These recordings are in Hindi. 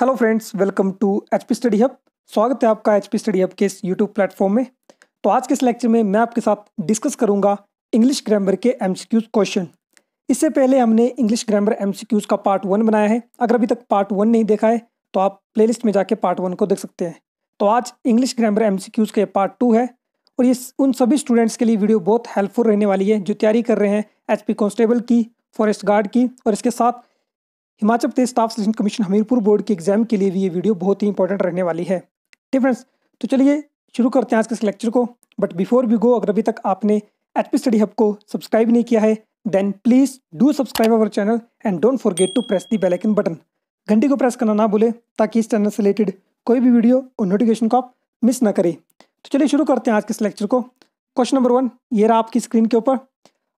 hello friends welcome to H P study hub स्वागत है आपका एच पी स्टडी हब के इस यूट्यूब प्लेटफॉर्म में तो आज के इस लेक्चर में मैं आपके साथ डिस्कस करूंगा इंग्लिश ग्रामर के एम क्वेश्चन इससे पहले हमने इंग्लिश ग्रामर एम का पार्ट वन बनाया है अगर अभी तक पार्ट वन नहीं देखा है तो आप लिस्ट में जाके पार्ट वन को देख सकते हैं तो आज इंग्लिश ग्रामर एम के पार्ट टू है और ये उन सभी स्टूडेंट्स के लिए वीडियो बहुत हेल्पफुल रहने वाली है जो तैयारी कर रहे हैं एच पी की फॉरेस्ट गार्ड की और इसके साथ Himachal Pradesh staff selection commission Hamirpur board के एग्जाम के लिए भी ये वीडियो बहुत ही इंपॉर्टेंट रहने वाली है ठीक फ्रेंड्स तो चलिए शुरू करते हैं आज के इस लेक्चर को बट बिफोर वी गो अगर अभी तक आपने एच पी स्टडी हब को सब्सक्राइब नहीं किया है then please do subscribe our channel and don't forget to press the bell icon button घंटी को प्रेस करना ना भूलें ताकि इस चैनल से रिलेटेड कोई भी वीडियो और नोटिफिकेशन को आप मिस ना करें तो चलिए शुरू करते हैं आज के इस लेक्चर को क्वेश्चन नंबर वन ये रहा आपकी स्क्रीन के ऊपर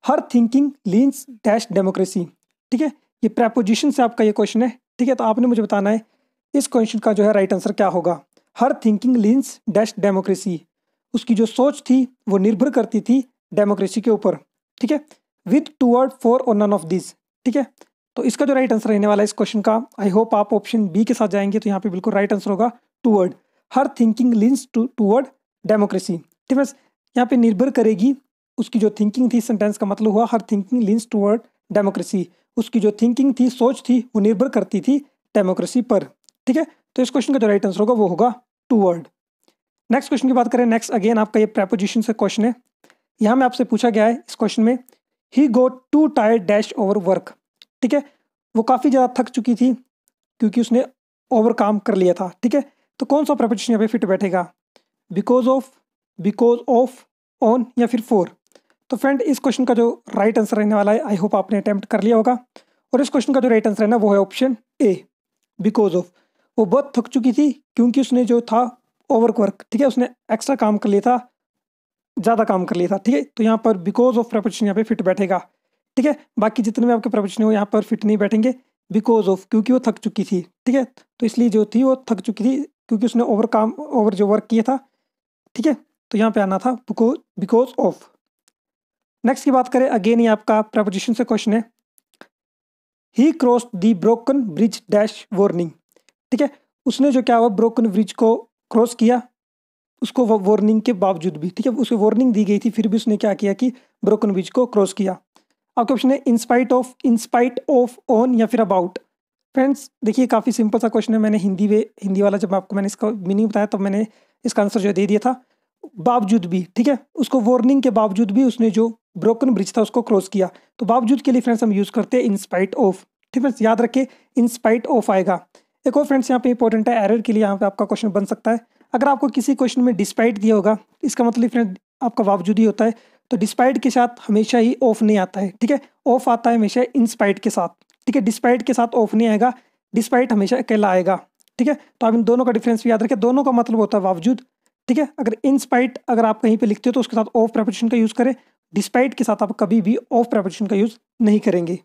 her thinking leans dash democracy ठीक है ये प्रेपोजिशन से आपका ये क्वेश्चन है ठीक है तो आपने मुझे बताना है इस क्वेश्चन का जो है राइट आंसर क्या होगा her thinking leans dash democracy उसकी जो सोच थी वो निर्भर करती थी डेमोक्रेसी के ऊपर ठीक है विथ टू वर्ड फोर और नन ऑफ दिस ठीक है तो इसका जो राइट आंसर रहने वाला है इस क्वेश्चन का आई होप आप ऑप्शन बी के साथ जाएंगे तो यहाँ पे बिल्कुल राइट आंसर होगा toward her thinking leans to toward democracy ठीक है यहाँ पे निर्भर करेगी उसकी जो थिंकिंग थी सेंटेंस का मतलब हुआ her thinking leans toward democracy उसकी जो थिंकिंग थी सोच थी वो निर्भर करती थी डेमोक्रेसी पर ठीक है तो इस क्वेश्चन का जो राइट आंसर होगा वो होगा टू वर्ड नेक्स्ट क्वेश्चन की बात करें नेक्स्ट अगेन आपका ये प्रेपोजिशन से क्वेश्चन है यहाँ में आपसे पूछा गया है इस क्वेश्चन में he got tired dash overwork ठीक है वो काफ़ी ज़्यादा थक चुकी थी क्योंकि उसने ओवर काम कर लिया था ठीक है तो कौन सा प्रेपोजिशन यहाँ पे फिट बैठेगा because of because of on या फिर फोर तो फ्रेंड इस क्वेश्चन का जो राइट आंसर रहने वाला है आई होप आपने अटैम्प्ट कर लिया होगा और इस क्वेश्चन का जो राइट आंसर है ना वो है ऑप्शन ए बिकॉज ऑफ वो बहुत थक चुकी थी क्योंकि उसने जो था ओवर वर्क ठीक है उसने एक्स्ट्रा काम कर लिया था ज़्यादा काम कर लिया था ठीक है तो यहाँ पर बिकॉज ऑफ प्रपोजिशन यहाँ पे फिट बैठेगा ठीक है बाकी जितने भी आपके प्रपोजिशन हो यहाँ पर फिट नहीं बैठेंगे बिकॉज ऑफ क्योंकि वो थक चुकी थी ठीक है तो इसलिए जो थी वो थक चुकी थी क्योंकि उसने ओवर काम ओवर जो वर्क किया था ठीक है तो यहाँ पर आना था बिकॉज ऑफ नेक्स्ट की बात करें अगेन ये आपका प्रपोजिशन से क्वेश्चन है he cross the broken bridge dash warning ठीक है उसने जो क्या हुआ ब्रोकन ब्रिज को क्रॉस किया उसको वार्निंग के बावजूद भी ठीक है उसे वार्निंग दी गई थी फिर भी उसने क्या किया कि ब्रोकन ब्रिज को क्रॉस किया आपका ऑप्शन है in spite of in spite of on या फिर अबाउट फ्रेंड्स देखिए काफ़ी सिंपल सा क्वेश्चन है मैंने हिंदी में हिंदी वाला जब आपको मैंने इसका मीनिंग बताया तब तो मैंने इसका आंसर जो दे दिया था बावजूद भी ठीक है उसको वार्निंग के बावजूद भी उसने जो ब्रोकन ब्रिज था उसको क्रॉस किया तो बावजूद के लिए फ्रेंड्स हम यूज़ करते हैं इंस्पाइट ऑफ ठीक फ्रेंड्स याद रखें इंस्पाइट ऑफ आएगा एक और फ्रेंड्स यहाँ पे इंपॉर्टेंट है एरर के लिए यहाँ पे आपका क्वेश्चन बन सकता है अगर आपको किसी क्वेश्चन में डिस्पाइट दिया होगा इसका मतलब फ्रेंड आपका बावजूद ही होता है तो डिस्पाइट के साथ हमेशा ही ऑफ नहीं आता है ठीक है ऑफ आता है हमेशा इंस्पाइट के साथ ठीक है डिस्पाइट के साथ ऑफ नहीं आएगा डिस्पाइट हमेशा अकेला आएगा ठीक है तो आप इन दोनों का डिफरेंस भी याद रखें दोनों का मतलब होता है बावजूद ठीक है अगर इंस्पाइट अगर आप कहीं पे लिखते हो तो उसके साथ ऑफ प्रपोजिशन का यूज़ करें डिस्पाइट के साथ आप कभी भी ऑफ प्रपोजिशन का यूज़ नहीं करेंगे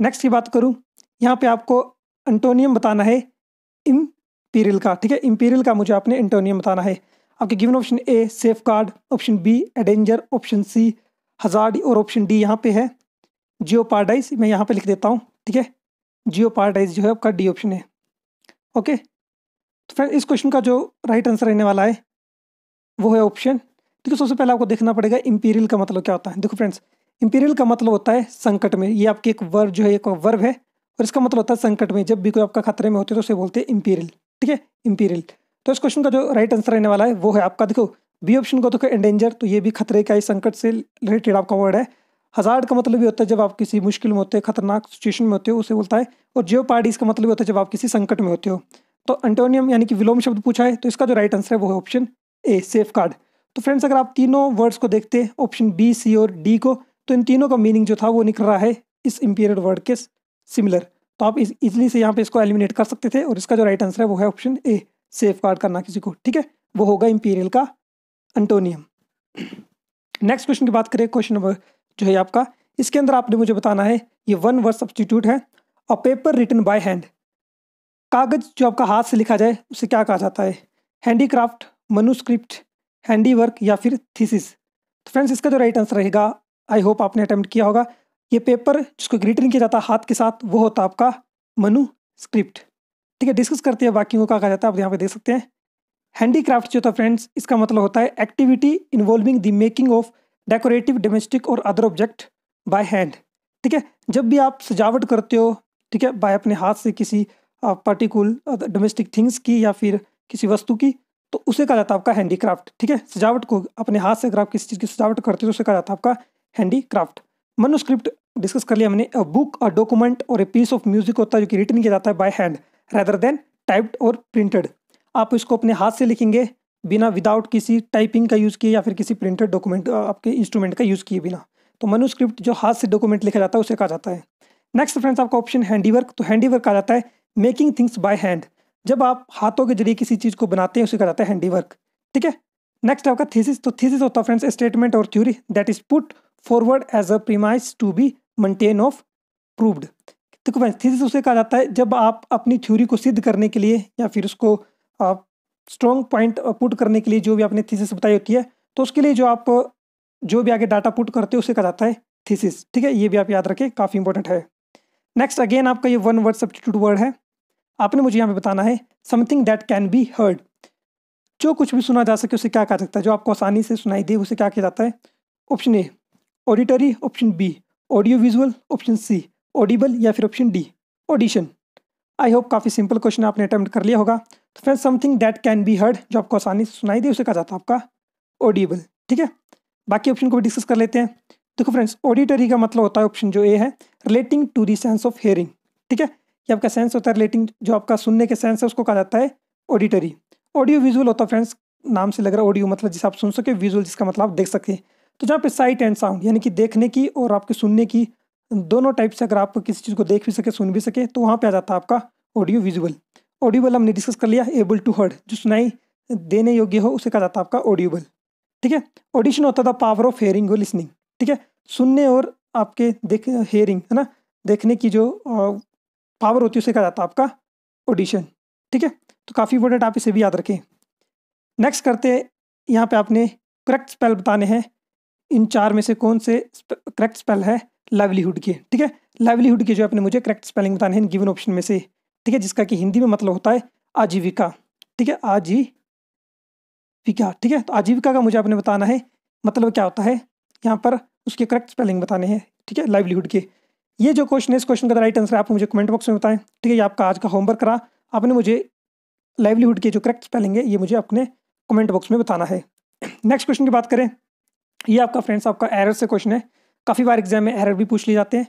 नेक्स्ट की बात करूँ यहाँ पे आपको एंटोनियम बताना है इम्पीरियल का ठीक है इम्पीरियल का मुझे आपने एंटोनियम बताना है आपके given option A safeguard option B endanger option C hazard और ऑप्शन डी यहाँ पे है जियो पारडाइज मैं यहाँ पे लिख देता हूँ ठीक है जियो पारडाइज जो है आपका डी ऑप्शन है ओके तो फ्रेंड इस क्वेश्चन का जो राइट आंसर रहने वाला है वो है ऑप्शन देखो सबसे पहले आपको देखना पड़ेगा इंपीरियल का मतलब क्या होता है देखो फ्रेंड्स इंपीरियल का मतलब होता है संकट में ये आपकी एक वर्ब जो है एक वर्ब है और इसका मतलब होता है संकट में जब भी कोई आपका खतरे में होते है तो उसे बोलते हैं इंपीरियल ठीक है इंपीरियल तो इस क्वेश्चन का जो राइट आंसर रहने वाला है वो है आपका देखो बी ऑप्शन को देखो एंडेंजर तो ये भी खतरे का ही संकट से रिलेटेड आपका वर्ड है हजार का मतलब भी होता है जब आप किसी मुश्किल में होते हैं खतरनाक सिचुएशन में होते हो उसे बोलता है और जियो पार्टी इसका मतलब होता है जब आप किसी संकट में होते हो तो एंटोनियम यानी कि विलोम शब्द पूछा है तो इसका जो राइट आंसर है वो है ऑप्शन ए सेफ कार्ड तो फ्रेंड्स अगर आप तीनों वर्ड्स को देखते हैं ऑप्शन बी सी और डी को तो इन तीनों का मीनिंग जो था वो निकल रहा है इस इम्पीरियल वर्ड के सिमिलर तो आप इस इजली से यहाँ पे इसको एलिमिनेट कर सकते थे और इसका जो राइट आंसर है वो है ऑप्शन ए सेफ गार्ड करना किसी को ठीक है वो होगा इम्पीरियल का अंटोनियम नेक्स्ट क्वेश्चन की बात करें क्वेश्चन नंबर जो है आपका इसके अंदर आपने मुझे बताना है ये वन वर्ड सब्सटीट्यूट है और पेपर रिटन बाय हैंड कागज जो आपका हाथ से लिखा जाए उसे क्या कहा जाता है हैंडीक्राफ्ट मनुस्क्रिप्ट हैंडी वर्क या फिर थीसिस तो फ्रेंड्स इसका जो राइट आंसर रहेगा आई होप आपने अटैम्प्ट किया होगा ये पेपर जिसको ग्रीटिंग किया जाता है हाथ के साथ वो होता आपका मनु स्क्रिप्ट ठीक है डिस्कस करते हैं बाकियों का कहा जाता है आप यहाँ पे देख सकते हैं हैंडीक्राफ्ट जो था फ्रेंड्स इसका मतलब होता है activity involving the making of decorative domestic और अदर ऑब्जेक्ट बाय हैंड ठीक है जब भी आप सजावट करते हो ठीक है बाय अपने हाथ से किसी पर्टिकुलर डोमेस्टिक थिंग्स की या फिर किसी वस्तु की तो उसे कहा जाता है आपका हैंडीक्राफ्ट ठीक है सजावट को अपने हाथ से अगर आप किसी चीज़ की सजावट करते हो तो उसे कहा जाता है आपका हैंडीक्राफ्ट मनुस्क्रिप्ट डिस्कस कर लिया हमने अ बुक अ डॉक्यूमेंट और ए पीस ऑफ म्यूजिक होता है जो कि रिटर्न किया जाता है by hand rather than typed और प्रिंटेड आप इसको अपने हाथ से लिखेंगे बिना विदाउट किसी टाइपिंग का यूज़ किए या फिर किसी प्रिंटेड डॉक्यूमेंट आपके इंस्ट्रूमेंट का यूज़ किए बिना तो मनुस्क्रिप्ट जो हाथ से डॉक्यूमेंट लिखा जाता है उसे कहा जाता है नेक्स्ट फ्रेंड्स आपका ऑप्शन हैंडीवर्क तो हैंडीवर्क कहा जाता है मेकिंग थिंग्स बाय हैंड जब आप हाथों के जरिए किसी चीज़ को बनाते हैं उसे कहलाता है हैंडीवर्क ठीक है नेक्स्ट आपका थीसिस तो थीसिस होता है फ्रेंड्स स्टेटमेंट और theory that is put forward as a premise to be maintain of proved देखो फ्रेंड्स थीसिस उसे कहा जाता है जब आप अपनी थ्योरी को सिद्ध करने के लिए या फिर उसको आप स्ट्रॉन्ग पॉइंट पुट करने के लिए जो भी आपने थीसिस बताई होती है तो उसके लिए जो आप जो भी आगे डाटा पुट करते हो उसे कहा जाता है थीसिस ठीक है ये भी आप याद रखें काफ़ी इंपॉर्टेंट है नेक्स्ट अगेन आपका ये वन वर्ड सब्सटीट्यूट वर्ड है आपने मुझे यहाँ पे बताना है something that can be heard जो कुछ भी सुना जा सके उसे क्या कहा सकता है जो आपको आसानी से सुनाई दे उसे क्या किया जाता है option A auditory option B audio visual option C audible या फिर option D audition I hope काफ़ी सिंपल क्वेश्चन आपने अटैम्प्ट कर लिया होगा तो friend something that can be heard जो आपको आसानी से सुनाई दे उसे कहा जाता है आपका ऑडिबल ठीक है बाकी ऑप्शन को भी डिस्कस कर लेते हैं देखो फ्रेंड्स ऑडिटरी का मतलब होता है ऑप्शन जो ए है relating to the sense of hearing ठीक है या आपका सेंस होता है रिलेटिंग जो आपका सुनने के सेंस है उसको कहा जाता है ऑडिटरी ऑडियो विजुअल होता है फ्रेंड्स नाम से लग रहा है ऑडियो मतलब जिसे आप सुन सके विजुअल जिसका मतलब आप देख सके तो जहाँ पे साइट एंड साउंड यानी कि देखने की और आपके सुनने की दोनों टाइप से अगर आप किसी चीज़ को देख भी सके सुन भी सके तो वहाँ पर आ जाता है आपका ऑडियो विजुअल ऑडियोबल हमने डिस्कस कर लिया एबल टू हर्ड जो सुनाई देने योग्य हो उसे कहा जाता है आपका ऑडियोबल ठीक है ऑडिशन होता था पावर ऑफ हेयरिंग और लिसनिंग ठीक है सुनने और आपके देख हेयरिंग है ना देखने की जो पावर होती है उसे कहा जाता है आपका ऑडिशन ठीक है तो काफ़ी इंपॉर्टेंट आप इसे भी याद रखें नेक्स्ट करते हैं यहाँ पे आपने करेक्ट स्पेल बताने हैं इन चार में से कौन से करेक्ट स्पेल है लाइवलीहुड के ठीक है लाइवलीहुड के जो आपने मुझे करेक्ट स्पेलिंग बताने हैं गिवन ऑप्शन में से ठीक है जिसका कि हिंदी में मतलब होता है आजीविका ठीक है आजीविका ठीक है तो आजीविका का मुझे आपने बताना है मतलब क्या होता है यहाँ पर उसके करेक्ट स्पेलिंग बताने हैं ठीक है लाइवलीहुड के ये जो क्वेश्चन है इस क्वेश्चन का राइट आंसर आप मुझे कमेंट बॉक्स में बताएं ठीक है ये आपका आज का होमवर्क रहा आपने मुझे लाइवलीहुड के जो करेक्ट स्पेलिंग है ये मुझे अपने कमेंट बॉक्स में बताना है नेक्स्ट क्वेश्चन की बात करें ये आपका फ्रेंड्स आपका एरर से क्वेश्चन है काफ़ी बार एग्जाम में एरर भी पूछ लिए जाते हैं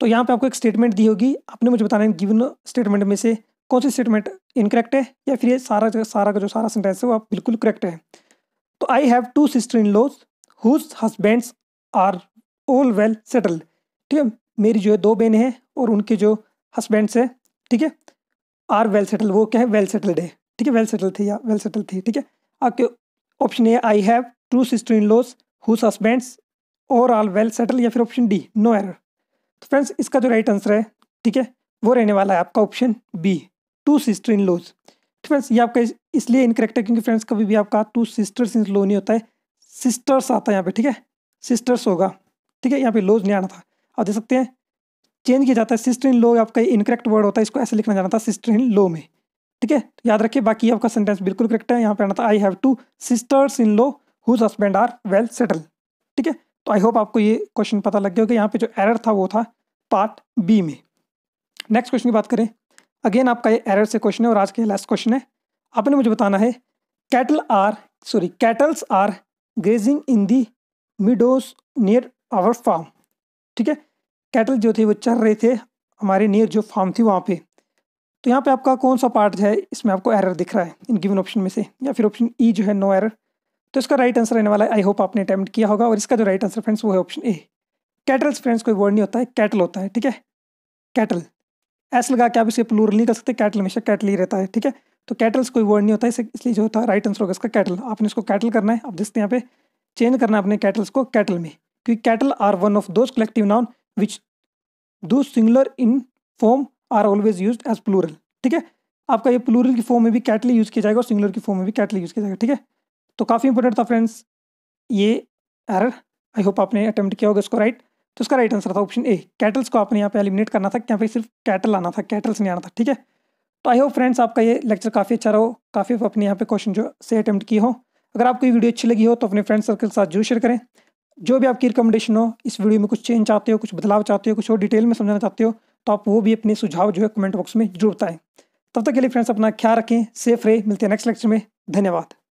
तो यहाँ पर आपको एक स्टेटमेंट दी होगी आपने मुझे बताना है गिवन स्टेटमेंट में से कौन सी स्टेटमेंट इनकरेक्ट है या फिर ये सारा सारा का जो सारा सेंटेंस है वो आप बिल्कुल करेक्ट है तो I have two sister in laws whose husbands are all well settled ठीक है मेरी जो है दो बहनें हैं और उनके जो हस्बैंड्स हैं ठीक है आर वेल सेटल वो क्या है वेल सेटल्ड है ठीक है वेल सेटल थे या वेल सेटल थी ठीक है आपके option A I have two sister in laws whose husbands are all well settle या फिर ऑप्शन डी नो एरर तो फ्रेंड्स इसका जो राइट आंसर है ठीक है वो रहने वाला है आपका option B two sister in laws friends ये आपका इसलिए इनकरेक्ट है क्योंकि फ्रेंड्स कभी भी आपका टू सिस्टर्स इन लॉ नहीं होता है सिस्टर्स आता है यहाँ पे ठीक है सिस्टर्स होगा ठीक है यहाँ पे लॉज नहीं आना था आप हाँ, देख सकते हैं चेंज किया जाता है सिस्टर इन लो आपका इनकरेक्ट वर्ड होता है इसको ऐसे लिखना जाना था सिस्टर इन लो में ठीक है याद रखिए बाकी आपका सेंटेंस बिल्कुल करेक्ट है यहाँ पे आना था I have two sisters in law whose husband are well settle ठीक है तो आई होप आपको ये क्वेश्चन पता लग गया होगा यहाँ पे जो एरर था वो था पार्ट बी में नेक्स्ट क्वेश्चन की बात करें अगेन आपका ये एरर से क्वेश्चन है और आज के लास्ट क्वेश्चन है आपने मुझे बताना है cattle are sorry cattles are grazing in the meadows near our farm ठीक है कैटल जो थे वो चल रहे थे हमारे नियर जो फार्म थी वहाँ पे तो यहाँ पे आपका कौन सा पार्ट है इसमें आपको एरर दिख रहा है इन गिवन ऑप्शन में से या फिर ऑप्शन ई e जो है नो एरर तो इसका राइट आंसर रहने वाला है आई होप आपने अटैम्प्ट किया होगा और इसका जो राइट आंसर फ्रेंड्स वो है ऑप्शन ए कैटल्स फ्रेंड्स कोई वर्ड नहीं होता है कैटल होता है ठीक है कैटल ऐसा लगा कि आप इसे प्लूर नहीं कर सकते कैटल हमेशा कैटल ही रहता है ठीक है तो कैटल्स कोई वर्ड नहीं होता है इसलिए जो होता है राइट आंसर होगा इसका कैटल आपने इसको कैटल करना है आप देखते हैं यहाँ पे चेंज करना है अपने कैटल्स को कैटल में कि cattle are one of those collective noun which though singular in form are always used as plural ठीक है आपका ये प्लूरल की फॉर्म में भी कैटल यूज किया जाएगा और सिंगुलर की फॉर्म में भी कैटल यूज किया जाएगा ठीक है तो काफ़ी इंपॉर्टेंट था फ्रेंड्स ये एरर आई होप आपने अटैम्प्ट किया होगा इसको राइट तो इसका राइट आंसर था ऑप्शन ए कैटल्स को आपने यहाँ पे एलिमिनेट करना था क्या फिर सिर्फ कैटल आना था कैटल्स नहीं आना था ठीक है तो आई होप फ्रेंड्स आपका ये लेक्चर काफ़ी अच्छा रहो काफ़ी अपने यहाँ पे क्वेश्चन जो से अटैम्प्ट किए हो अगर आपको ये वीडियो अच्छी लगी हो तो अपने फ्रेंड सर्कल के साथ जरूर शेयर करें जो भी आपकी रिकमेंडेशन हो इस वीडियो में कुछ चेंज चाहते हो कुछ बदलाव चाहते हो कुछ और डिटेल में समझाना चाहते हो तो आप वो भी अपने सुझाव जो है कमेंट बॉक्स में जरूर बताएं तब तक के लिए फ्रेंड्स अपना ख्याल रखें सेफ रहे मिलते हैं नेक्स्ट लेक्चर में धन्यवाद